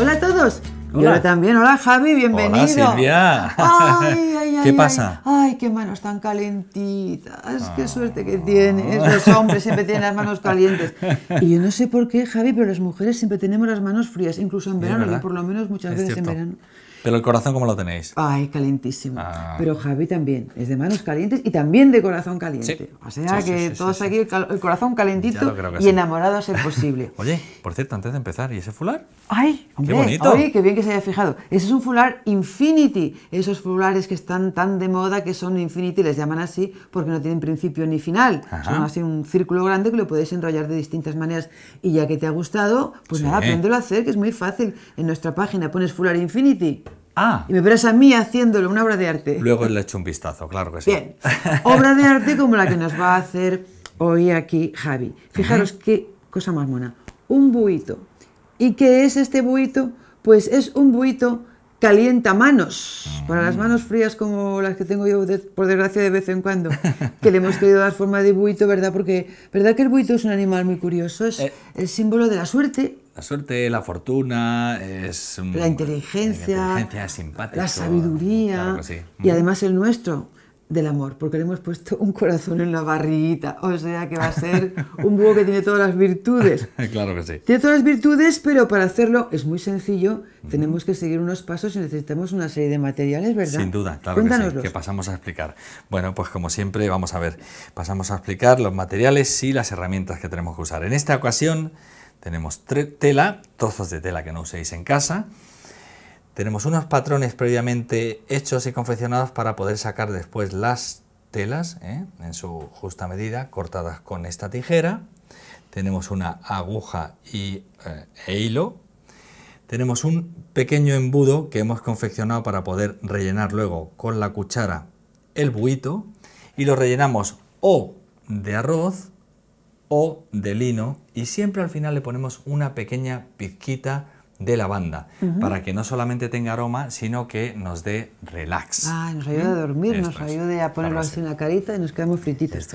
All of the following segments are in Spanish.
Hola a todos. Hola. también, hola Javi, bienvenido. Hola Silvia. Ay, ay, ay, ¿Qué pasa? Ay, qué manos tan calentitas, qué ah. suerte que tienes. Los hombres siempre tienen las manos calientes. Y yo no sé por qué, Javi, pero las mujeres siempre tenemos las manos frías, incluso en verano, y por lo menos muchas veces en verano. Pero el corazón, ¿cómo lo tenéis? Ay, calentísimo. Ah. Pero Javi también, es de manos calientes y también de corazón caliente. O sea que todos aquí el, corazón calentito y enamorado a ser posible. Oye, por cierto, antes de empezar, ¿y ese fular? ¡Ay! ¡Qué bonito! Oye, qué bien que se haya fijado. Ese es un fular Infinity. Esos fulares que están tan de moda que son Infinity, les llaman así porque no tienen principio ni final. Son así un círculo grande que lo podéis enrollar de distintas maneras. Y ya que te ha gustado, pues nada, apréndelo a hacer, que es muy fácil. En nuestra página pones fular Infinity Ah. Y me verás a mí haciéndolo, una obra de arte. Luego le echo un vistazo, claro que sí. Bien, obra de arte como la que nos va a hacer hoy aquí Javi. Fijaros qué cosa más mona. Un buito. ¿Y qué es este buito? Pues es un buito calienta manos, para las mm. manos frías como las que tengo yo, por desgracia, de vez en cuando, que le hemos querido dar forma de buito, ¿verdad? Porque, ¿verdad que el buito es un animal muy curioso? Es eh. el símbolo de la suerte la suerte, la fortuna, es... La inteligencia, la inteligencia la sabiduría y además el nuestro, del amor, porque le hemos puesto un corazón en la barriguita, o sea que va a ser un búho que tiene todas las virtudes. claro que sí. Tiene todas las virtudes, pero para hacerlo es muy sencillo, tenemos que seguir unos pasos y necesitamos una serie de materiales, ¿verdad? Sin duda, claro que sí, que pasamos a explicar. Bueno, pues como siempre, vamos a ver, pasamos a explicar los materiales y las herramientas que tenemos que usar. En esta ocasión tenemos tela, trozos de tela que no uséis en casa. Tenemos unos patrones previamente hechos y confeccionados para poder sacar después las telas ¿eh? en su justa medida, cortadas con esta tijera. Tenemos una aguja y, eh, e hilo. Tenemos un pequeño embudo que hemos confeccionado para poder rellenar luego con la cuchara el buito y lo rellenamos o de arroz o de lino y siempre al final le ponemos una pequeña pizquita de lavanda para que no solamente tenga aroma sino que nos dé relax. Ah, nos ayuda a dormir, nos ayuda ayude a ponerlo así en la carita y nos quedamos frititas.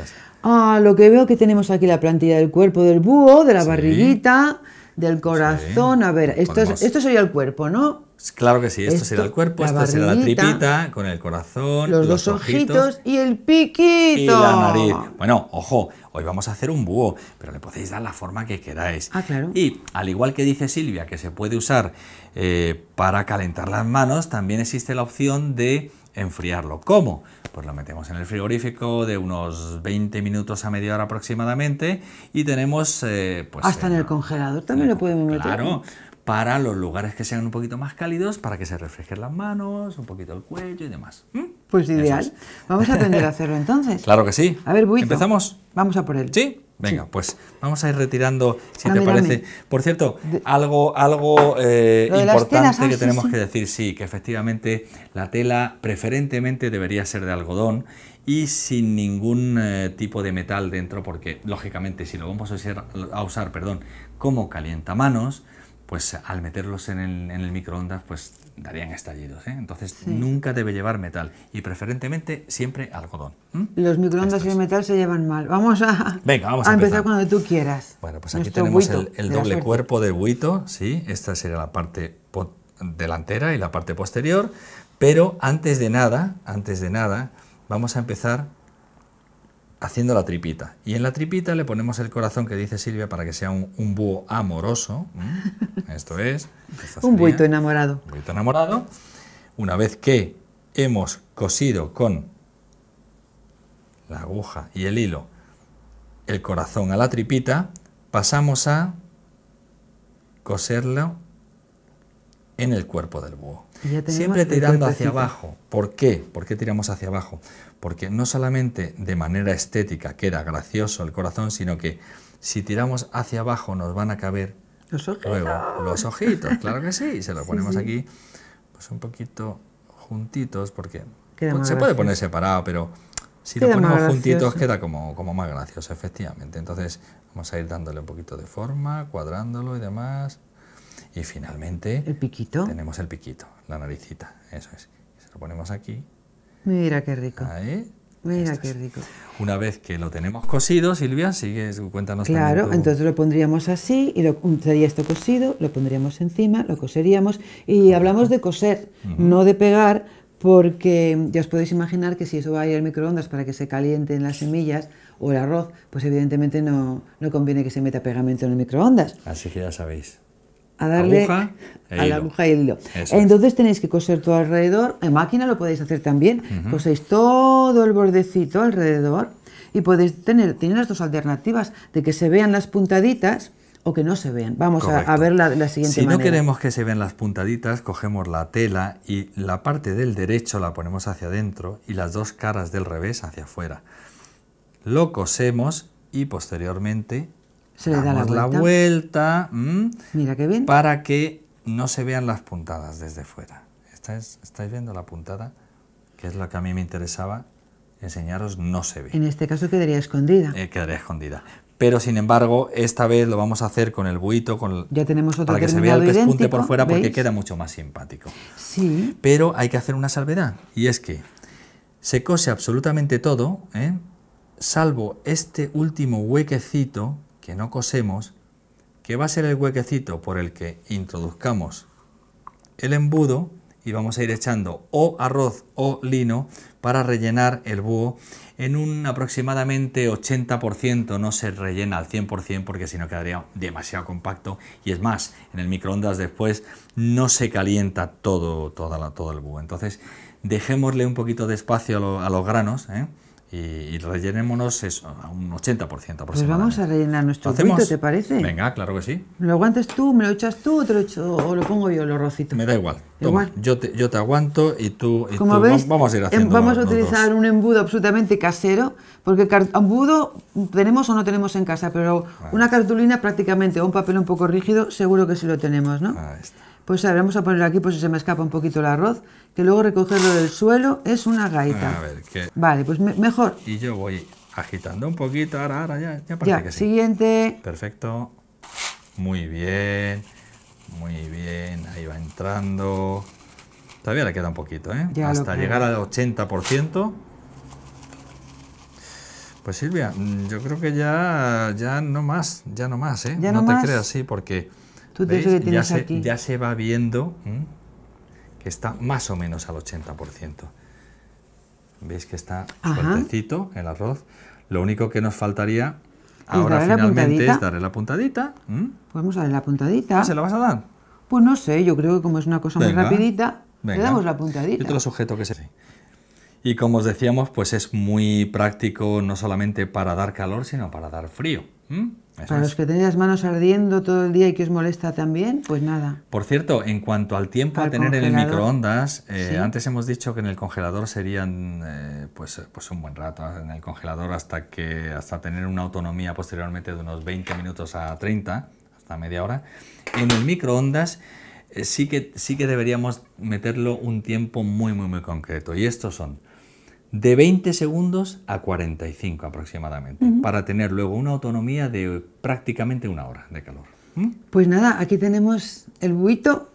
Ah, lo que veo que tenemos aquí la plantilla del cuerpo del búho, de la barriguita del corazón. A ver, esto, esto sería el cuerpo, ¿no? Claro que sí, esto, será el cuerpo, esto será la tripita, con el corazón, los, dos ojitos, y el piquito. Y la nariz. Bueno, ojo, hoy vamos a hacer un búho, pero le podéis dar la forma que queráis. Ah, claro. Y al igual que dice Silvia, que se puede usar eh, para calentar las manos, también existe la opción de enfriarlo. ¿Cómo? Pues lo metemos en el frigorífico de unos 20 minutos a media hora aproximadamente y tenemos... Eh, pues, Hasta en eh, el congelador también lo podemos meter. Claro, para los lugares que sean un poquito más cálidos, para que se refresquen las manos, un poquito el cuello y demás. ¿Mm? Pues ideal. Vamos a aprender a hacerlo entonces. claro que sí. A ver, Buito. ¿Empezamos? Vamos a por él. ¿Sí? Venga, pues vamos a ir retirando, si te parece. Por cierto, algo, algo eh, importante ah, que tenemos que decir, sí, que efectivamente la tela preferentemente debería ser de algodón y sin ningún eh, tipo de metal dentro, porque lógicamente si lo vamos a usar, a usar perdón, como calientamanos, pues al meterlos en el, microondas, pues darían estallidos. ¿eh? Entonces nunca debe llevar metal y preferentemente siempre algodón. Los microondas y el metal se llevan mal. Vamos a, empezar. cuando tú quieras. Bueno, pues aquí tenemos el, doble cuerpo de buito, ¿sí? Esta sería la parte delantera y la parte posterior, pero antes de nada, antes de nada, vamos a empezar haciendo la tripita. Y en la tripita le ponemos el corazón que dice Silvia para que sea un, búho amoroso. Esto es. un buito enamorado. Un enamorado. Una vez que hemos cosido con la aguja y el hilo el corazón a la tripita, pasamos a coserlo en el cuerpo del búho. Siempre tirando hacia abajo. ¿Por qué? ¿Por qué tiramos hacia abajo? Porque no solamente de manera estética queda gracioso el corazón, sino que si tiramos hacia abajo nos van a caber los ojitos. Luego, los ojitos, claro que sí. Se lo ponemos aquí pues un poquito juntitos porque se puede poner separado, pero si lo ponemos juntitos queda como, como más gracioso, efectivamente. Entonces vamos a ir dándole un poquito de forma, cuadrándolo y demás. Y finalmente... Tenemos el piquito, la naricita, eso es. Se lo ponemos aquí. Mira qué rico. Mira, qué rico. Una vez que lo tenemos cosido, Silvia, sigue, cuéntanos Claro, entonces lo pondríamos así, y lo, sería esto cosido, lo pondríamos encima, lo coseríamos, y hablamos de coser, no de pegar, porque ya os podéis imaginar que si eso va a ir al microondas para que se calienten las semillas o el arroz, pues evidentemente no, no conviene que se meta pegamento en el microondas. Así que ya sabéis a darle e a la aguja y el hilo. Entonces tenéis que coser todo alrededor. En máquina lo podéis hacer también. Coséis todo el bordecito alrededor y podéis tener, tiene las dos alternativas de que se vean las puntaditas o que no se vean. Vamos a, ver la, la siguiente. Si no queremos que se vean las puntaditas, cogemos la tela y la parte del derecho la ponemos hacia adentro y las dos caras del revés hacia afuera. Lo cosemos y posteriormente se le da la vuelta. Mira qué bien. Para que no se vean las puntadas desde fuera. ¿Estáis viendo la puntada? Que es lo que a mí me interesaba enseñaros, no se ve. En este caso quedaría escondida. Eh, quedaría escondida. Pero sin embargo, esta vez lo vamos a hacer con el buito, con ya tenemos otro para que se vea el pespunte por fuera porque queda mucho más simpático. Sí. Pero hay que hacer una salvedad y es que se cose absolutamente todo, ¿eh? salvo este último huequecito que no cosemos, que va a ser el huequecito por el que introduzcamos el embudo y vamos a ir echando o arroz o lino para rellenar el búho en un aproximadamente 80%, no se rellena al 100% porque si no quedaría demasiado compacto y es más, en el microondas después no se calienta todo, todo, el búho, entonces dejémosle un poquito de espacio a, los granos, ¿eh? y, rellenémonos eso, a un 80% aproximadamente. Pues vamos a rellenar nuestro cubito, ¿te parece? Venga, claro que sí. ¿Lo aguantes tú? ¿Me lo echas tú o, te lo o lo pongo yo, lo rocito? Me da igual. Toma, Yo, te, yo te aguanto y tú. Como ves, vamos a ir em, haciendo. Vamos a utilizar un embudo absolutamente casero, porque embudo tenemos o no tenemos en casa, pero una cartulina prácticamente o un papel un poco rígido, seguro que sí lo tenemos, ¿no? Ahí está. Pues a ver, vamos a poner aquí, pues si se me escapa un poquito el arroz, que luego recogerlo del suelo es una gaita. A ver, Vale, pues mejor. Y yo voy agitando un poquito, ahora, ahora, ya, ya parece que sí. Siguiente. Perfecto. Muy bien. Muy bien. Ahí va entrando. Todavía le queda un poquito, ¿eh? Ya Hasta llegar al 80%. Pues Silvia, mm, yo creo que ya, ya no más, ya no más, ¿eh? Ya no, no te creas, sí, porque ya se, Ya se va viendo ¿eh? que está más o menos al 80%. ¿Veis que está fuertecito el arroz? Lo único que nos faltaría ahora finalmente es darle la puntadita. Podemos darle la puntadita. ¿Se la vas a dar? Pues no sé, yo creo que como es una cosa muy rapidita, le damos la puntadita. Yo te lo sujeto que se... Y como os decíamos, pues es muy práctico no solamente para dar calor, sino para dar frío. Para los que tenéis las manos ardiendo todo el día y que os molesta también, pues nada. Por cierto, en cuanto al tiempo a tener en el microondas, eh, antes hemos dicho que en el congelador serían eh, pues, eh, pues, un buen rato, en el congelador hasta que hasta tener una autonomía posteriormente de unos 20 minutos a 30, hasta media hora. En el microondas sí, que, sí que deberíamos meterlo un tiempo muy, muy, muy concreto. Y estos son de 20 segundos a 45 aproximadamente, para tener luego una autonomía de prácticamente una hora de calor. Pues nada, aquí tenemos el buito.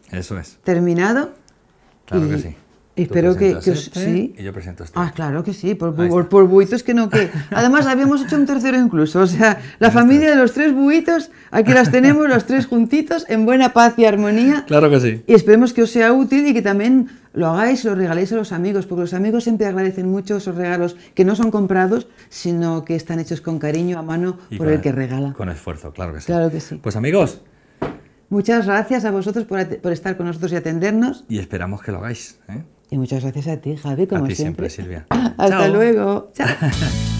Terminado. Claro que sí. Espero que, sí. Y yo presento este. Ah, claro que sí, por, por, buitos que no que. Además, habíamos hecho un tercero incluso. O sea, la familia de los tres buitos, aquí las tenemos, los tres juntitos, en buena paz y armonía. Claro que sí. Y esperemos que os sea útil y que también lo hagáis, lo regaléis a los amigos, porque los amigos siempre agradecen mucho esos regalos que no son comprados, sino que están hechos con cariño a mano por el, que regala. Con esfuerzo, claro que sí. Claro que sí. Pues amigos. Muchas gracias a vosotros por, por estar con nosotros y atendernos. Y esperamos que lo hagáis. ¿eh? Y muchas gracias a ti, Javi, como siempre. Silvia. Hasta luego. Chao.